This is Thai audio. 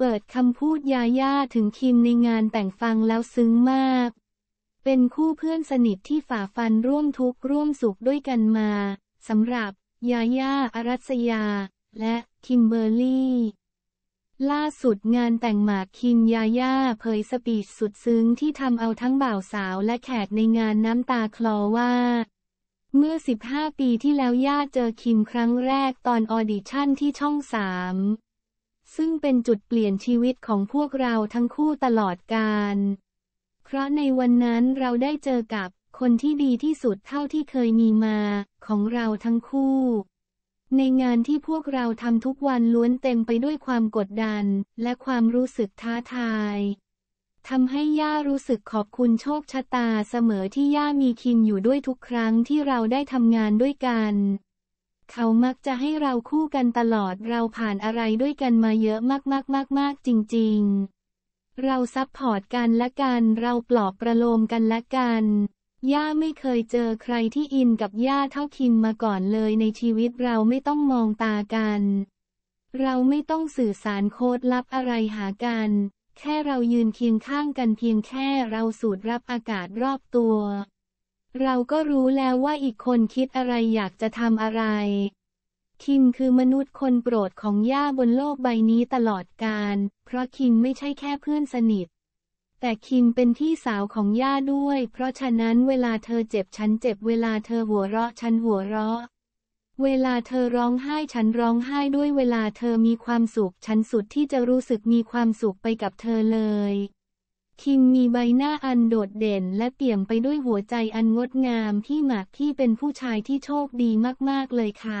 เปิดคำพูดยาย่าถึงคิมในงานแต่งฟังแล้วซึ้งมาก เป็นคู่เพื่อนสนิทที่ฝ่าฟันร่วมทุกข์ร่วมสุขด้วยกันมาสำหรับยาย่าอารัสยาและคิมเบอร์ลี่ล่าสุดงานแต่งหมากคิมยาย่าเผยสปีดสุดซึ้ง ที่ทำเอาทั้งบ่าวสาวและแขกในงานน้ำตาคลอว่า เมื่อ 15 ปีที่แล้วย่าเจอคิมครั้งแรกตอนออดิชั่นที่ช่องสามซึ่งเป็นจุดเปลี่ยนชีวิตของพวกเราทั้งคู่ตลอดการ เพราะในวันนั้นเราได้เจอกับคนที่ดีที่สุดเท่าที่เคยมีมา ของเราทั้งคู่ ในงานที่พวกเราทำทุกวันล้วนเต็มไปด้วยความกดดัน และความรู้สึกท้าทายทำให้ย่ารู้สึกขอบคุณโชคชะตาเสมอที่ย่ามีคิมอยู่ด้วยทุกครั้งที่เราได้ทำงานด้วยกันเขามักจะให้เราคู่กันตลอดเราผ่านอะไรด้วยกันมาเยอะมากๆๆๆจริงๆ เราซับพอร์ตกันและกัน เราปลอบประโลมกันและกัน ย่าไม่เคยเจอใครที่อินกับย่าเท่าคิมมาก่อนเลยในชีวิตเราไม่ต้องมองตากัน เราไม่ต้องสื่อสารโคตรลับอะไรหากัน แค่เรายืนเคียงข้างกันเพียงแค่เราสูดรับอากาศรอบตัวเราก็รู้แล้วว่าอีกคนคิดอะไรอยากจะทำอะไร คิงคือมนุษย์คนโปรดของย่าบนโลกใบนี้ตลอดกาลเพราะคิงไม่ใช่แค่เพื่อนสนิท แต่คิงเป็นพี่สาวของย่าด้วย เพราะฉะนั้นเวลาเธอเจ็บ ฉันเจ็บเวลาเธอหัวเราะ ฉันหัวเราะ เวลาเธอร้องไห้ฉันร้องไห้ด้วยเวลาเธอมีความสุขฉันสุดที่จะรู้สึกมีความสุขไปกับเธอเลยคิมมีใบหน้าอันโดดเด่นและเปี่ยมไปด้วยหัวใจอันงดงามที่หมากที่เป็นผู้ชายที่โชคดีมาก ๆ เลยค่ะ